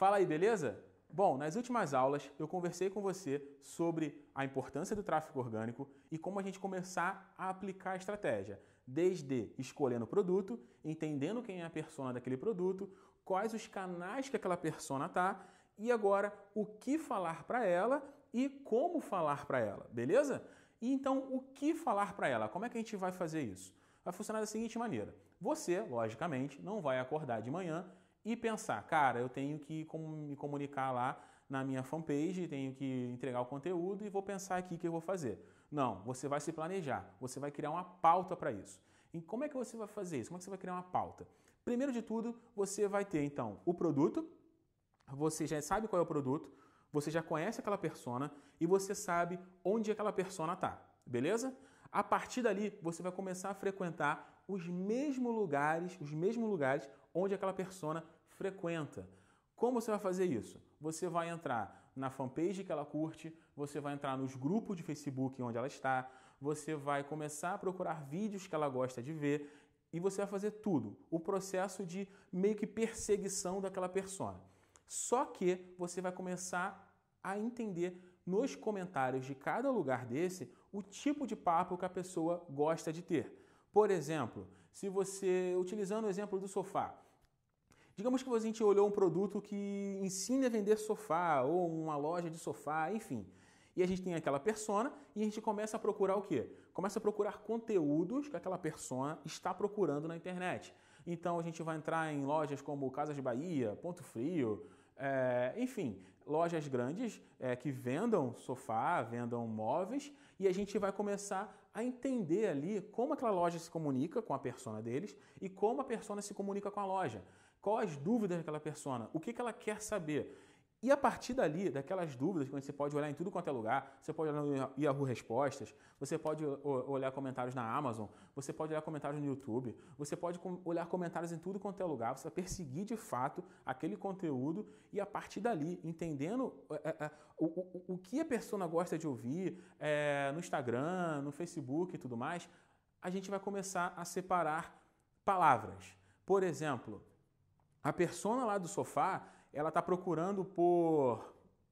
Fala aí, beleza? Bom, nas últimas aulas eu conversei com você sobre a importância do tráfego orgânico e como a gente começar a aplicar a estratégia, desde escolhendo o produto, entendendo quem é a persona daquele produto, quais os canais que aquela persona tá e agora o que falar para ela e como falar para ela, beleza? E então o que falar para ela? Como é que a gente vai fazer isso? Vai funcionar da seguinte maneira: você, logicamente, não vai acordar de manhã e pensar, cara, eu tenho que me comunicar lá na minha fanpage, tenho que entregar o conteúdo e vou pensar aqui o que eu vou fazer. Não, você vai se planejar, você vai criar uma pauta para isso. E como é que você vai fazer isso? Como é que você vai criar uma pauta? Primeiro de tudo, você vai ter então o produto, você já sabe qual é o produto, você já conhece aquela persona e você sabe onde aquela persona está, beleza? A partir dali, você vai começar a frequentar os mesmos lugares, os mesmos lugares onde aquela persona frequenta. Como você vai fazer isso? Você vai entrar na fanpage que ela curte, você vai entrar nos grupos de Facebook onde ela está, você vai começar a procurar vídeos que ela gosta de ver e você vai fazer tudo, o processo de meio que perseguição daquela persona. Só que você vai começar a entender nos comentários de cada lugar desse o tipo de papo que a pessoa gosta de ter. Por exemplo, se você, utilizando o exemplo do sofá, digamos que a gente olhou um produto que ensina a vender sofá ou uma loja de sofá, enfim. E a gente tem aquela persona e a gente começa a procurar o quê? Começa a procurar conteúdos que aquela persona está procurando na internet. Então a gente vai entrar em lojas como Casas Bahia, Ponto Frio, é, enfim, lojas grandes é, que vendam sofá, vendam móveis, e a gente vai começar a entender ali como aquela loja se comunica com a persona deles e como a persona se comunica com a loja. Quais as dúvidas daquela persona, o que, que ela quer saber. E a partir dali, daquelas dúvidas, quando você pode olhar em tudo quanto é lugar, você pode olhar no Yahoo Respostas, você pode olhar comentários na Amazon, você pode olhar comentários no YouTube, você pode olhar comentários em tudo quanto é lugar, você vai perseguir de fato aquele conteúdo e a partir dali, entendendo é, é, é o, o, o, que a persona gosta de ouvir é, no Instagram, no Facebook e tudo mais, a gente vai começar a separar palavras. Por exemplo, a persona lá do sofá ela está procurando por,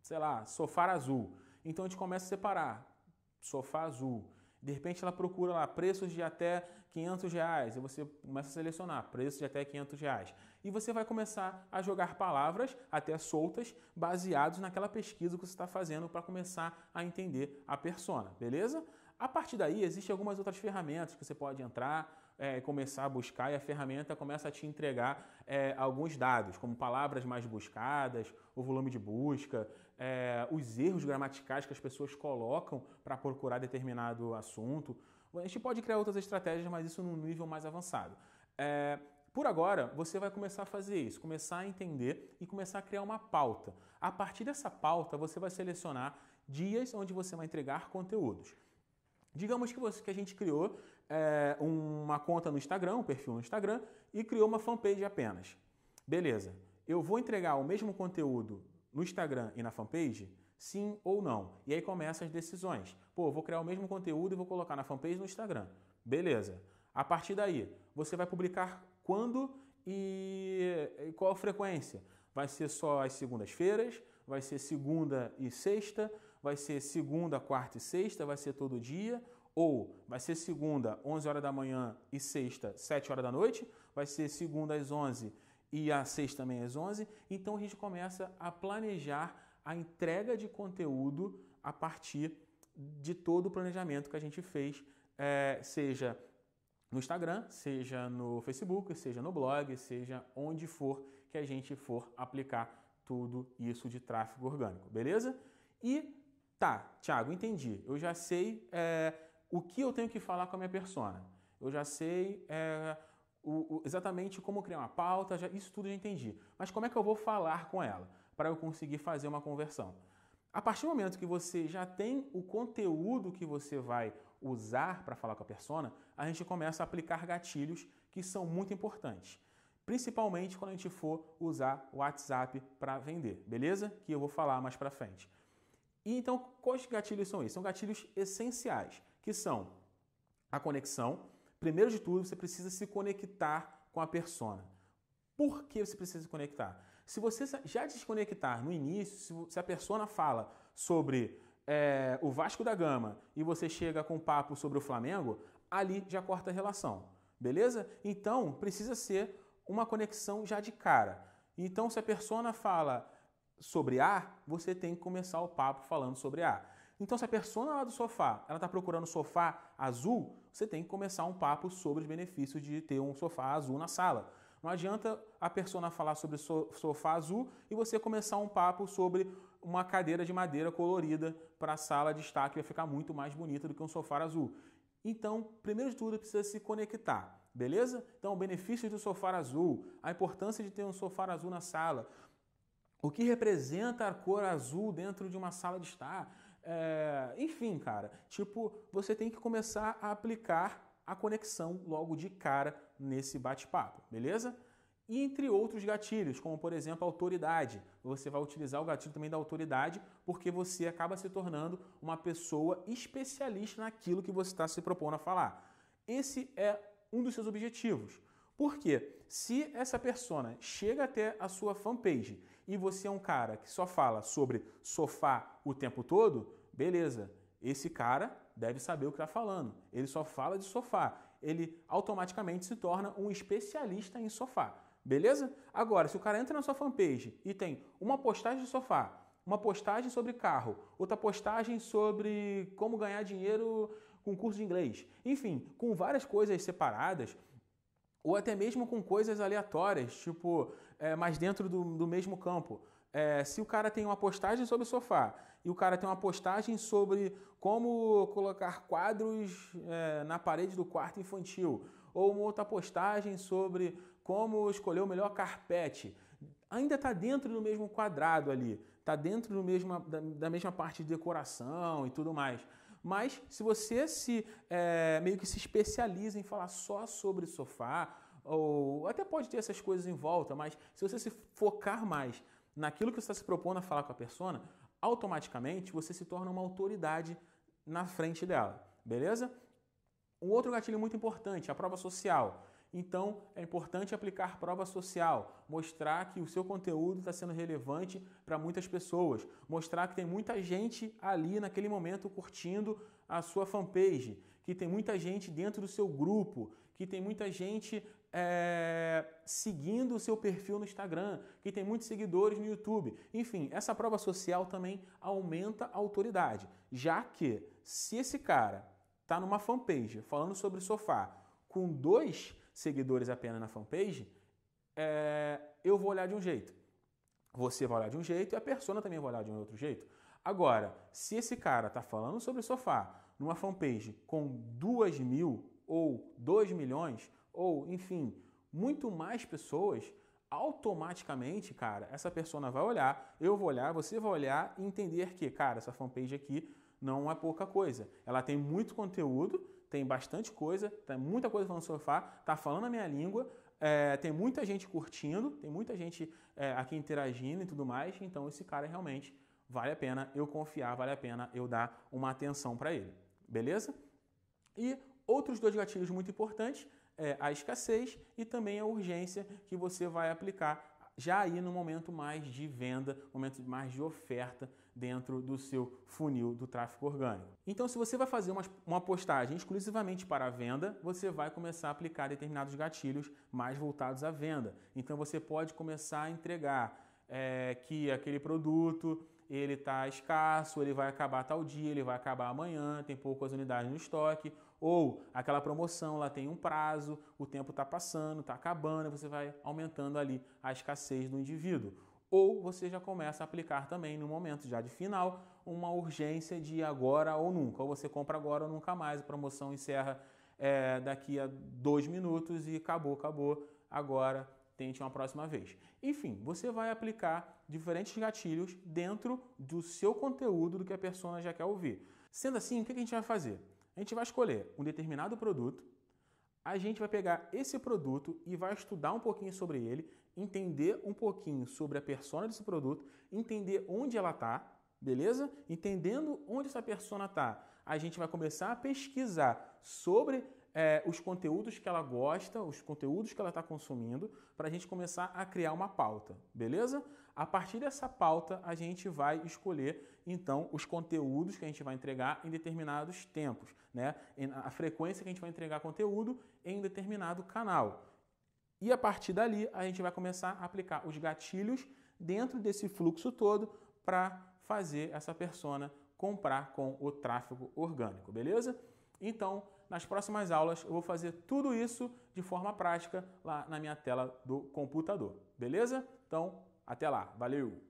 sei lá, sofá azul. Então a gente começa a separar sofá azul. De repente ela procura lá preços de até 500 reais e você começa a selecionar preços de até 500 reais. E você vai começar a jogar palavras até soltas baseados naquela pesquisa que você está fazendo para começar a entender a persona, beleza? A partir daí, existem algumas outras ferramentas que você pode entrar, é, começar a buscar e a ferramenta começa a te entregar é, alguns dados, como palavras mais buscadas, o volume de busca, é, os erros gramaticais que as pessoas colocam para procurar determinado assunto. A gente pode criar outras estratégias, mas isso num nível mais avançado. É, por agora, você vai começar a fazer isso, começar a entender e começar a criar uma pauta. A partir dessa pauta, você vai selecionar dias onde você vai entregar conteúdos. Digamos que, você, que a gente criou é, uma conta no Instagram, um perfil no Instagram e criou uma fanpage apenas. Beleza, eu vou entregar o mesmo conteúdo no Instagram e na fanpage? Sim ou não? E aí começam as decisões. Pô, vou criar o mesmo conteúdo e vou colocar na fanpage no Instagram. Beleza. A partir daí, você vai publicar quando e qual frequência? Vai ser só as segundas-feiras? Vai ser segunda e sexta? Vai ser segunda, quarta e sexta? Vai ser todo dia? ou vai ser segunda, 11 horas da manhã e sexta, 7 horas da noite, vai ser segunda às 11 e a sexta também às 11, então a gente começa a planejar a entrega de conteúdo a partir de todo o planejamento que a gente fez, é, seja no Instagram, seja no Facebook, seja no blog, seja onde for que a gente for aplicar tudo isso de tráfego orgânico, beleza? E tá, Thiago, entendi. Eu já sei é, o que eu tenho que falar com a minha persona. Eu já sei é, o, o, exatamente como criar uma pauta, já, isso tudo eu entendi. Mas como é que eu vou falar com ela para eu conseguir fazer uma conversão? A partir do momento que você já tem o conteúdo que você vai usar para falar com a persona, a gente começa a aplicar gatilhos que são muito importantes. Principalmente quando a gente for usar o WhatsApp para vender, beleza? Que eu vou falar mais para frente. E então, quais gatilhos são esses? São gatilhos essenciais que são a conexão. Primeiro de tudo, você precisa se conectar com a persona. Por que você precisa se conectar? Se você já desconectar no início, se a persona fala sobre é, o Vasco da Gama e você chega com um papo sobre o Flamengo, ali já corta a relação, beleza? Então precisa ser uma conexão já de cara. Então, se a persona fala sobre A, você tem que começar o papo falando sobre A. Então, se a persona lá do sofá, ela está procurando sofá azul, você tem que começar um papo sobre os benefícios de ter um sofá azul na sala. Não adianta a persona falar sobre sofá azul e você começar um papo sobre uma cadeira de madeira colorida para a sala de estar, que vai ficar muito mais bonita do que um sofá azul. Então, primeiro de tudo, precisa se conectar, beleza? Então, benefícios do sofá azul, a importância de ter um sofá azul na sala, o que representa a cor azul dentro de uma sala de estar? É, enfim, cara, tipo, você tem que começar a aplicar a conexão logo de cara nesse bate-papo, beleza? E entre outros gatilhos, como por exemplo a autoridade. Você vai utilizar o gatilho também da autoridade, porque você acaba se tornando uma pessoa especialista naquilo que você está se propondo a falar. Esse é um dos seus objetivos. Porque se essa persona chega até a sua fanpage e você é um cara que só fala sobre sofá o tempo todo, beleza, esse cara deve saber o que está falando. Ele só fala de sofá. Ele automaticamente se torna um especialista em sofá. Beleza? Agora, se o cara entra na sua fanpage e tem uma postagem de sofá, uma postagem sobre carro, outra postagem sobre como ganhar dinheiro com curso de inglês, enfim, com várias coisas separadas, ou até mesmo com coisas aleatórias, tipo, é, dentro do, do mesmo campo. É, se o cara tem uma postagem sobre sofá e o cara tem uma postagem sobre como colocar quadros é, na parede do quarto infantil, ou uma outra postagem sobre como escolher o melhor carpete, ainda está dentro do mesmo quadrado ali, está dentro do mesmo, da, da, mesma parte de decoração e tudo mais. Mas se você se é, meio que se especializa em falar só sobre sofá, ou até pode ter essas coisas em volta, mas se você se focar mais naquilo que você está se propondo a falar com a persona, automaticamente você se torna uma autoridade na frente dela, beleza? Um outro gatilho muito importante, a prova social. Então, é importante aplicar prova social, mostrar que o seu conteúdo está sendo relevante para muitas pessoas, mostrar que tem muita gente ali naquele momento curtindo a sua fanpage, que tem muita gente dentro do seu grupo, que tem muita gente é, seguindo o seu perfil no Instagram, que tem muitos seguidores no YouTube. Enfim, essa prova social também aumenta a autoridade, já que se esse cara está numa fanpage falando sobre sofá com dois seguidores apenas na fanpage, é, eu vou olhar de um jeito. Você vai olhar de um jeito e a persona também vai olhar de um outro jeito. Agora, se esse cara está falando sobre sofá numa fanpage com duas mil ou 2 milhões, ou enfim, muito mais pessoas, automaticamente, cara, essa pessoa vai olhar, eu vou olhar, você vai olhar e entender que, cara, essa fanpage aqui não é pouca coisa. Ela tem muito conteúdo, tem bastante coisa, tem tá muita coisa falando no sofá, tá falando a minha língua, é, tem muita gente curtindo, tem muita gente é, aqui interagindo e tudo mais, então esse cara realmente vale a pena eu confiar, vale a pena eu dar uma atenção para ele, beleza? E Outros dois gatilhos muito importantes é a escassez e também a urgência que você vai aplicar já aí no momento mais de venda, momento mais de oferta dentro do seu funil do tráfego orgânico. Então, se você vai fazer uma, uma postagem exclusivamente para a venda, você vai começar a aplicar determinados gatilhos mais voltados à venda. Então, você pode começar a entregar é, que aquele produto ele está escasso, ele vai acabar tal dia, ele vai acabar amanhã, tem poucas unidades no estoque ou aquela promoção lá tem um prazo, o tempo está passando, está acabando, você vai aumentando ali a escassez do indivíduo. Ou você já começa a aplicar também no momento já de final uma urgência de agora ou nunca. Ou você compra agora ou nunca mais, a promoção encerra é, daqui a dois minutos e acabou, acabou. Agora tente uma próxima vez. Enfim, você vai aplicar diferentes gatilhos dentro do seu conteúdo do que a pessoa já quer ouvir. Sendo assim, o que a gente vai fazer? A gente vai escolher um determinado produto, a gente vai pegar esse produto e vai estudar um pouquinho sobre ele, entender um pouquinho sobre a persona desse produto, entender onde ela está, beleza? Entendendo onde essa persona está, a gente vai começar a pesquisar sobre é, os conteúdos que ela gosta, os conteúdos que ela está consumindo, para a gente começar a criar uma pauta, beleza? A partir dessa pauta, a gente vai escolher então os conteúdos que a gente vai entregar em determinados tempos, né? A frequência que a gente vai entregar conteúdo em determinado canal. E a partir dali, a gente vai começar a aplicar os gatilhos dentro desse fluxo todo para fazer essa persona comprar com o tráfego orgânico, beleza? Então, nas próximas aulas eu vou fazer tudo isso de forma prática lá na minha tela do computador, beleza? Então, até lá, valeu!